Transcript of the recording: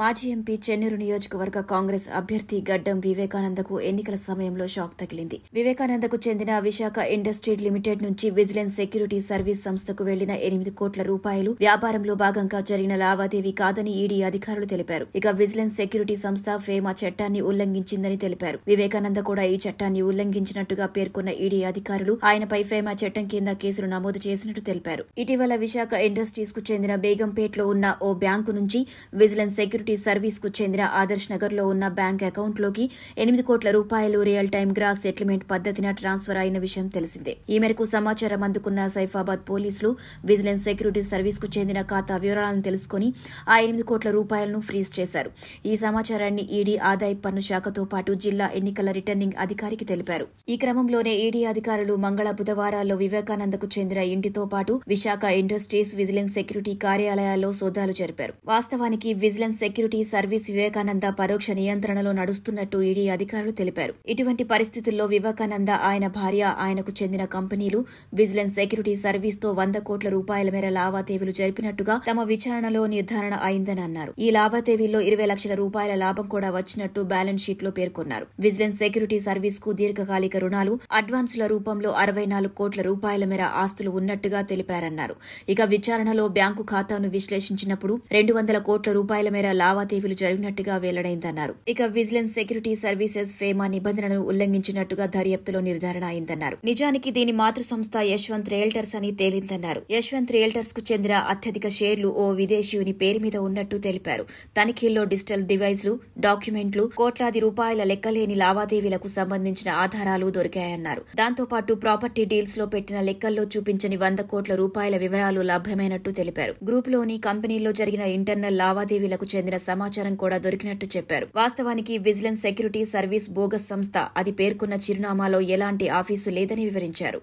మాజీ ఎంపీ చెన్నూరు నియోజకవర్గ కాంగ్రెస్ అభ్యర్థి గడ్డం వివేకానందకు ఎన్నికల సమయంలో షాక్ తగిలింది వివేకానందకు చెందిన విశాఖ ఇండస్ట్రీ లిమిటెడ్ నుంచి విజిలెన్స్ సెక్యూరిటీ సర్వీస్ సంస్థకు వెళ్లిన ఎనిమిది కోట్ల రూపాయలు వ్యాపారంలో భాగంగా జరిగిన లావాదేవీ కాదని ఈడీ అధికారులు తెలిపారు ఇక విజిలెన్స్ సెక్యూరిటీ సంస్థ ఫేమా చట్టాన్ని ఉల్లంఘించిందని తెలిపారు వివేకానంద కూడా ఈ చట్టాన్ని ఉల్లంఘించినట్టుగా పేర్కొన్న ఈడీ అధికారులు ఆయనపై ఫేమా చట్టం కింద కేసులు నమోదు చేసినట్టు తెలిపారు ఇటీవల విశాఖ ఇండస్ట్రీస్ కు చెందిన బేగంపేట్లో ఉన్న ఓ బ్యాంకు నుంచి విజిలెన్స్ సెక్యూరిటీ సెక్యూరిటీ కు చెందిన ఆదర్శ్ లో ఉన్న బ్యాంక్ అకౌంట్లోకి ఎనిమిది కోట్ల రూపాయలు రియల్ టైం గ్రాస్ సెటిల్మెంట్ పద్ధతిన ట్రాన్స్ఫర్ అయిన విషయం తెలిసిందే ఈ మేరకు సమాచారం అందుకున్న సైఫాబాద్ పోలీసులు విజిలెన్స్ సెక్యూరిటీ సర్వీస్ కు చెందిన ఖాతా వివరాలను తెలుసుకుని ఆ ఎనిమిది కోట్ల రూపాయలను ఫ్రీజ్ చేశారు ఈ సమాచారాన్ని ఈడీ ఆదాయ పన్ను శాఖతో పాటు జిల్లా ఎన్నికల రిటర్నింగ్ అధికారికి తెలిపారు ఈ క్రమంలోనే ఈడీ అధికారులు మంగళ బుధవారాల్లో వివేకానందకు చెందిన ఇంటితో పాటు విశాఖ ఇండస్ట్రీస్ విజిలెన్స్ సెక్యూరిటీ కార్యాలయాల్లో సోదాలు జరిపారు వాస్తవానికి విజిలెన్స్ సెక్యూరిటీ సర్వీస్ వివేకానంద పరోక్ష నియంత్రణలో నడుస్తున్నట్టు ఈడీ అధికారులు తెలిపారు ఇటువంటి పరిస్థితుల్లో వివేకానంద ఆయన భార్య ఆయనకు చెందిన కంపెనీలు విజిలెన్స్ సెక్యూరిటీ సర్వీస్తో వంద కోట్ల రూపాయల మేర లావాదేవీలు జరిపినట్టుగా తమ విచారణలో నిర్ధారణ అయిందని అన్నారు ఈ లావాదేవీల్లో ఇరవై లక్షల రూపాయల లాభం కూడా వచ్చినట్టు బ్యాలెన్స్ షీట్లో పేర్కొన్నారు విజిలెన్స్ సెక్యూరిటీ సర్వీస్ కు దీర్ఘకాలిక రుణాలు అడ్వాన్సుల రూపంలో అరవై నాలుగు కోట్ల రూపాయల మేర ఆస్తులు ఉన్నట్టుగా తెలిపారన్నారు ఇక విచారణలో బ్యాంకు ఖాతాను విశ్లేషించినప్పుడు రెండు వందల కోట్ల రూపాయల మేర లావాదేవీలు జరిగినట్టుగా వెల్లడైందన్నారు ఇక విజిలెన్స్ సెక్యూరిటీ సర్వీసెస్ ఫేమా నిబంధనలను ఉల్లంఘించినట్టుగా దర్యాప్తులో నిర్ధారణ అయిందన్నారు నిజానికి దీని మాతృ సంస్థ యశ్వంత్ రియల్టర్స్ అని తేలిందన్నారు యశ్వంత్ రియల్టర్స్ కు చెందిన అత్యధిక షేర్లు ఓ విదేశీయుని పేరు మీద ఉన్నట్టు తెలిపారు తనిఖీల్లో డిజిటల్ డివైస్లు డాక్యుమెంట్లు కోట్లాది రూపాయల లెక్కలేని లావాదేవీలకు సంబంధించిన ఆధారాలు దొరికాయన్నారు దాంతోపాటు ప్రాపర్టీ డీల్స్ లో పెట్టిన లెక్కల్లో చూపించని వంద కోట్ల రూపాయల వివరాలు లభ్యమైనట్టు తెలిపారు లోని కంపెనీల్లో జరిగిన ఇంటర్నల్ లావాదేవీలకు చెందిన సంబంధించిన సమాచారం కూడా దొరికినట్టు చెప్పారు వాస్తవానికి విజిలెన్స్ సెక్యూరిటీ సర్వీస్ బోగస్ సంస్థ అది పేర్కొన్న చిరునామాలో ఎలాంటి ఆఫీసు లేదని వివరించారు